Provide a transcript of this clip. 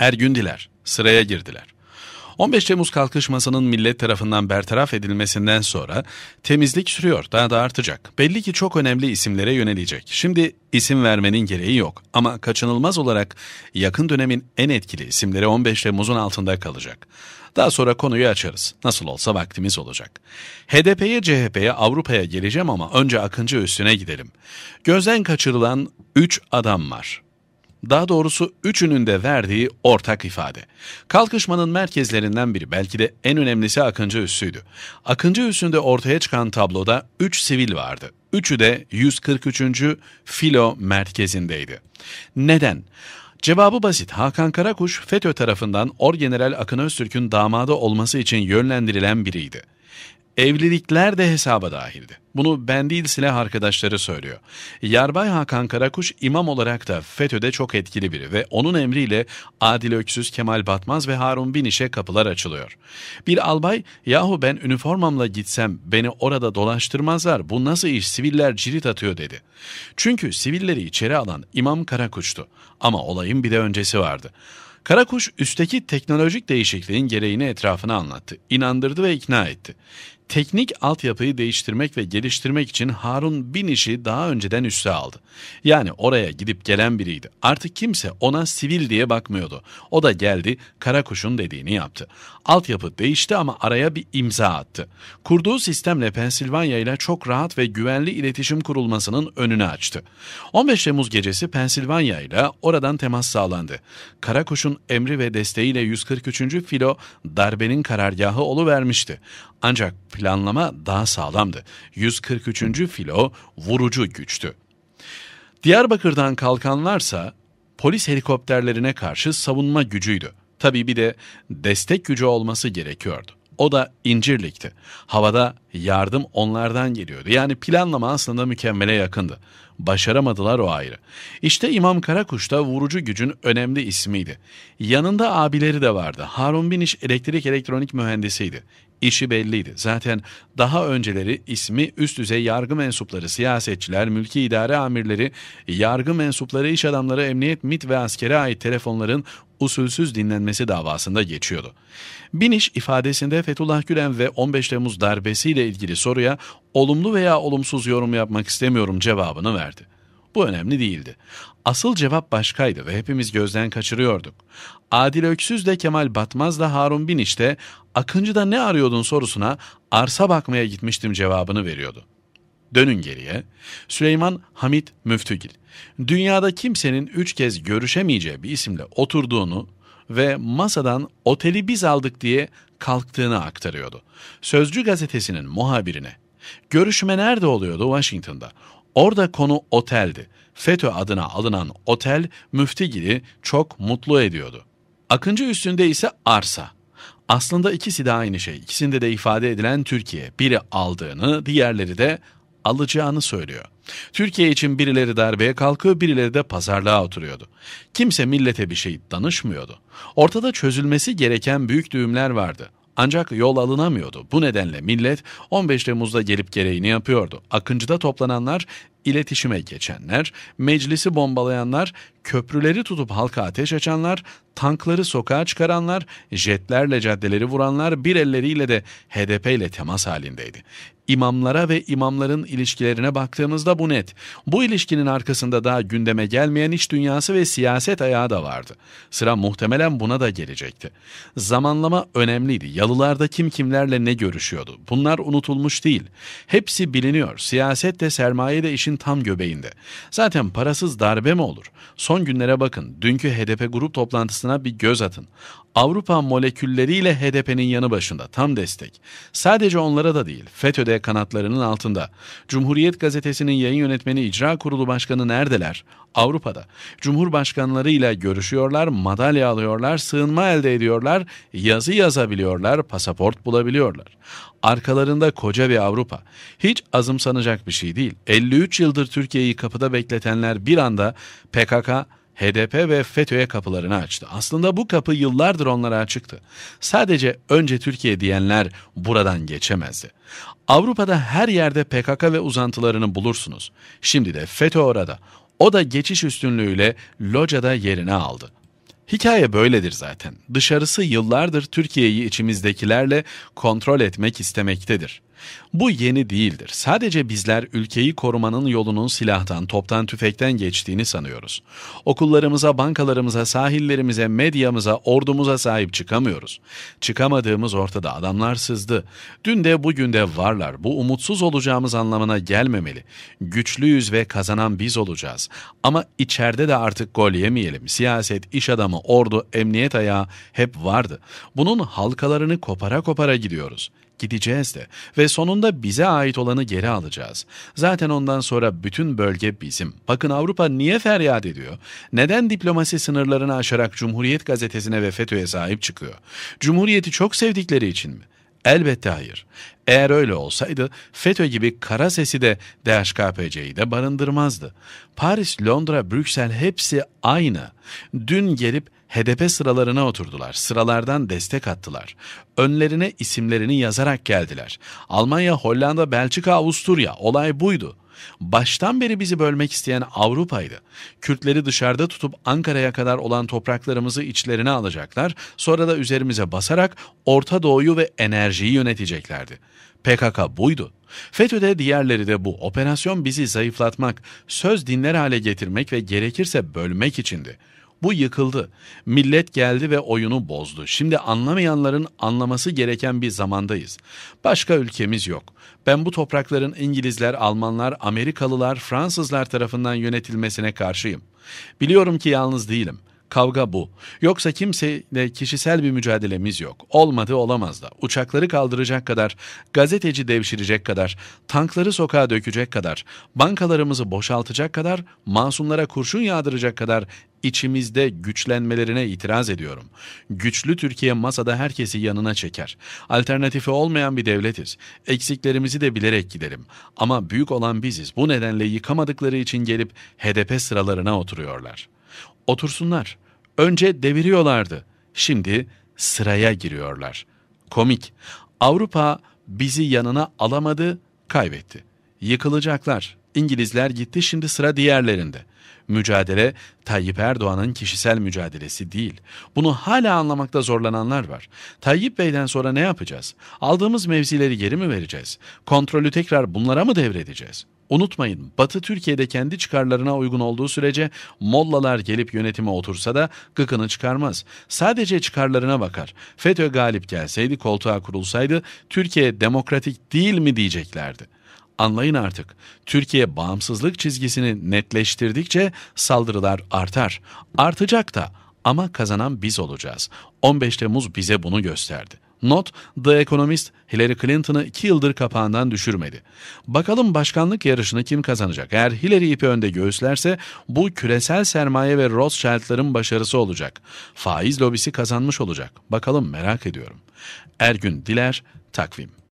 Ergündiler, sıraya girdiler. 15 Temmuz kalkışmasının millet tarafından bertaraf edilmesinden sonra temizlik sürüyor, daha da artacak. Belli ki çok önemli isimlere yönelecek. Şimdi isim vermenin gereği yok ama kaçınılmaz olarak yakın dönemin en etkili isimleri 15 Temmuz'un altında kalacak. Daha sonra konuyu açarız. Nasıl olsa vaktimiz olacak. HDP'ye, CHP'ye, Avrupa'ya geleceğim ama önce Akıncı üstüne gidelim. Gözden kaçırılan 3 adam var daha doğrusu üçünün de verdiği ortak ifade. Kalkışmanın merkezlerinden biri belki de en önemlisi Akıncı Üssü'ydü. Akıncı Üssü'nde ortaya çıkan tabloda 3 sivil vardı. Üçü de 143. Filo merkezindeydi. Neden? Cevabı basit. Hakan Karakuş FETÖ tarafından Orgeneral Akın Öztürk'ün damadı olması için yönlendirilen biriydi. Evlilikler de hesaba dahildi. Bunu ben değil silah arkadaşları söylüyor. Yarbay Hakan Karakuş imam olarak da FETÖ'de çok etkili biri ve onun emriyle Adil Öksüz, Kemal Batmaz ve Harun Biniş'e kapılar açılıyor. Bir albay yahu ben üniformamla gitsem beni orada dolaştırmazlar bu nasıl iş siviller cirit atıyor dedi. Çünkü sivilleri içeri alan imam Karakuş'tu ama olayın bir de öncesi vardı. Karakuş üstteki teknolojik değişikliğin gereğini etrafına anlattı, inandırdı ve ikna etti teknik altyapıyı değiştirmek ve geliştirmek için Harun bin işi daha önceden üste aldı. Yani oraya gidip gelen biriydi. Artık kimse ona sivil diye bakmıyordu. O da geldi Karakuş'un dediğini yaptı. Altyapı değişti ama araya bir imza attı. Kurduğu sistemle Pensilvanya ile çok rahat ve güvenli iletişim kurulmasının önünü açtı. 15 Temmuz gecesi Pensilvanya ile oradan temas sağlandı. Karakuş'un emri ve desteğiyle 143. filo darbenin karargahı oluvermişti. Ancak planlama daha sağlamdı. 143. filo vurucu güçtü. Diyarbakır'dan kalkanlarsa polis helikopterlerine karşı savunma gücüydü. Tabii bir de destek gücü olması gerekiyordu. O da İncirlik'ti. Havada yardım onlardan geliyordu. Yani planlama aslında mükemmele yakındı. Başaramadılar o ayrı. İşte İmam Karakuş da vurucu gücün önemli ismiydi. Yanında abileri de vardı. Harun Biniş elektrik elektronik mühendisiydi. İşi belliydi. Zaten daha önceleri ismi üst düzey yargı mensupları, siyasetçiler, mülki idare amirleri, yargı mensupları, iş adamları, emniyet, MIT ve askere ait telefonların usulsüz dinlenmesi davasında geçiyordu. Biniş ifadesinde Fethullah Gülen ve 15 Temmuz darbesiyle ilgili soruya olumlu veya olumsuz yorum yapmak istemiyorum cevabını verdi. Bu önemli değildi. Asıl cevap başkaydı ve hepimiz gözden kaçırıyorduk. Adil Öksüz de Kemal Batmaz da Harun Biniş de Akıncı'da ne arıyordun sorusuna arsa bakmaya gitmiştim cevabını veriyordu. Dönün geriye. Süleyman Hamit Müftügil. Dünyada kimsenin üç kez görüşemeyeceği bir isimle oturduğunu ve masadan oteli biz aldık diye kalktığını aktarıyordu. Sözcü gazetesinin muhabirine. Görüşme nerede oluyordu? Washington'da. Orada konu oteldi. FETÖ adına alınan otel Müftügil'i çok mutlu ediyordu. Akıncı üstünde ise arsa. Aslında ikisi de aynı şey. İkisinde de ifade edilen Türkiye. Biri aldığını, diğerleri de alacağını söylüyor. Türkiye için birileri darbeye kalkıyor, birileri de pazarlığa oturuyordu. Kimse millete bir şey danışmıyordu. Ortada çözülmesi gereken büyük düğümler vardı. Ancak yol alınamıyordu. Bu nedenle millet 15 Temmuz'da gelip gereğini yapıyordu. Akıncı'da toplananlar, iletişime geçenler, meclisi bombalayanlar, köprüleri tutup halka ateş açanlar, tankları sokağa çıkaranlar, jetlerle caddeleri vuranlar bir elleriyle de HDP ile temas halindeydi. İmamlara ve imamların ilişkilerine baktığımızda bu net. Bu ilişkinin arkasında daha gündeme gelmeyen iş dünyası ve siyaset ayağı da vardı. Sıra muhtemelen buna da gelecekti. Zamanlama önemliydi. Yalılarda kim kimlerle ne görüşüyordu? Bunlar unutulmuş değil. Hepsi biliniyor. Siyaset de sermaye de işin tam göbeğinde. Zaten parasız darbe mi olur? Son günlere bakın. Dünkü HDP grup toplantısına bir göz atın. Avrupa molekülleriyle HDP'nin yanı başında tam destek. Sadece onlara da değil, FETÖ'de kanatlarının altında. Cumhuriyet Gazetesi'nin yayın yönetmeni icra kurulu başkanı neredeler? Avrupa'da. Cumhurbaşkanlarıyla görüşüyorlar, madalya alıyorlar, sığınma elde ediyorlar, yazı yazabiliyorlar, pasaport bulabiliyorlar. Arkalarında koca bir Avrupa. Hiç azımsanacak bir şey değil. 53 yıldır Türkiye'yi kapıda bekletenler bir anda PKK, HDP ve FETÖ'ye kapılarını açtı. Aslında bu kapı yıllardır onlara açıktı. Sadece önce Türkiye diyenler buradan geçemezdi. Avrupa'da her yerde PKK ve uzantılarını bulursunuz. Şimdi de FETÖ orada. O da geçiş üstünlüğüyle locada yerini aldı. Hikaye böyledir zaten. Dışarısı yıllardır Türkiye'yi içimizdekilerle kontrol etmek istemektedir. Bu yeni değildir. Sadece bizler ülkeyi korumanın yolunun silahtan, toptan, tüfekten geçtiğini sanıyoruz. Okullarımıza, bankalarımıza, sahillerimize, medyamıza, ordumuza sahip çıkamıyoruz. Çıkamadığımız ortada adamlar sızdı. Dün de bugün de varlar. Bu umutsuz olacağımız anlamına gelmemeli. Güçlüyüz ve kazanan biz olacağız. Ama içeride de artık gol yemeyelim. Siyaset, iş adamı, ordu, emniyet ayağı hep vardı. Bunun halkalarını kopara kopara gidiyoruz gideceğiz de ve sonunda bize ait olanı geri alacağız. Zaten ondan sonra bütün bölge bizim. Bakın Avrupa niye feryat ediyor? Neden diplomasi sınırlarını aşarak Cumhuriyet gazetesine ve FETÖ'ye sahip çıkıyor? Cumhuriyeti çok sevdikleri için mi? Elbette hayır. Eğer öyle olsaydı FETÖ gibi kara sesi de DHKPC'yi de barındırmazdı. Paris, Londra, Brüksel hepsi aynı. Dün gelip HDP sıralarına oturdular. Sıralardan destek attılar. Önlerine isimlerini yazarak geldiler. Almanya, Hollanda, Belçika, Avusturya olay buydu. Baştan beri bizi bölmek isteyen Avrupa'ydı. Kürtleri dışarıda tutup Ankara'ya kadar olan topraklarımızı içlerine alacaklar, sonra da üzerimize basarak Orta Doğu'yu ve enerjiyi yöneteceklerdi. PKK buydu. FETÖ'de diğerleri de bu. Operasyon bizi zayıflatmak, söz dinler hale getirmek ve gerekirse bölmek içindi. Bu yıkıldı. Millet geldi ve oyunu bozdu. Şimdi anlamayanların anlaması gereken bir zamandayız. Başka ülkemiz yok. Ben bu toprakların İngilizler, Almanlar, Amerikalılar, Fransızlar tarafından yönetilmesine karşıyım. Biliyorum ki yalnız değilim. Kavga bu. Yoksa kimseyle kişisel bir mücadelemiz yok. Olmadı olamaz da. Uçakları kaldıracak kadar, gazeteci devşirecek kadar, tankları sokağa dökecek kadar, bankalarımızı boşaltacak kadar, masumlara kurşun yağdıracak kadar İçimizde güçlenmelerine itiraz ediyorum. Güçlü Türkiye masada herkesi yanına çeker. Alternatifi olmayan bir devletiz. Eksiklerimizi de bilerek gidelim. Ama büyük olan biziz. Bu nedenle yıkamadıkları için gelip HDP sıralarına oturuyorlar. Otursunlar. Önce deviriyorlardı. Şimdi sıraya giriyorlar. Komik. Avrupa bizi yanına alamadı, kaybetti. Yıkılacaklar. İngilizler gitti şimdi sıra diğerlerinde. Mücadele Tayyip Erdoğan'ın kişisel mücadelesi değil. Bunu hala anlamakta zorlananlar var. Tayyip Bey'den sonra ne yapacağız? Aldığımız mevzileri geri mi vereceğiz? Kontrolü tekrar bunlara mı devredeceğiz? Unutmayın Batı Türkiye'de kendi çıkarlarına uygun olduğu sürece mollalar gelip yönetime otursa da gıkını çıkarmaz. Sadece çıkarlarına bakar. FETÖ galip gelseydi koltuğa kurulsaydı Türkiye demokratik değil mi diyeceklerdi.'' Anlayın artık. Türkiye bağımsızlık çizgisini netleştirdikçe saldırılar artar. Artacak da ama kazanan biz olacağız. 15 Temmuz bize bunu gösterdi. Not, The Economist Hillary Clinton'ı iki yıldır kapağından düşürmedi. Bakalım başkanlık yarışını kim kazanacak? Eğer Hillary ipi önde göğüslerse bu küresel sermaye ve Rothschild'ların başarısı olacak. Faiz lobisi kazanmış olacak. Bakalım merak ediyorum. Ergün Diler, Takvim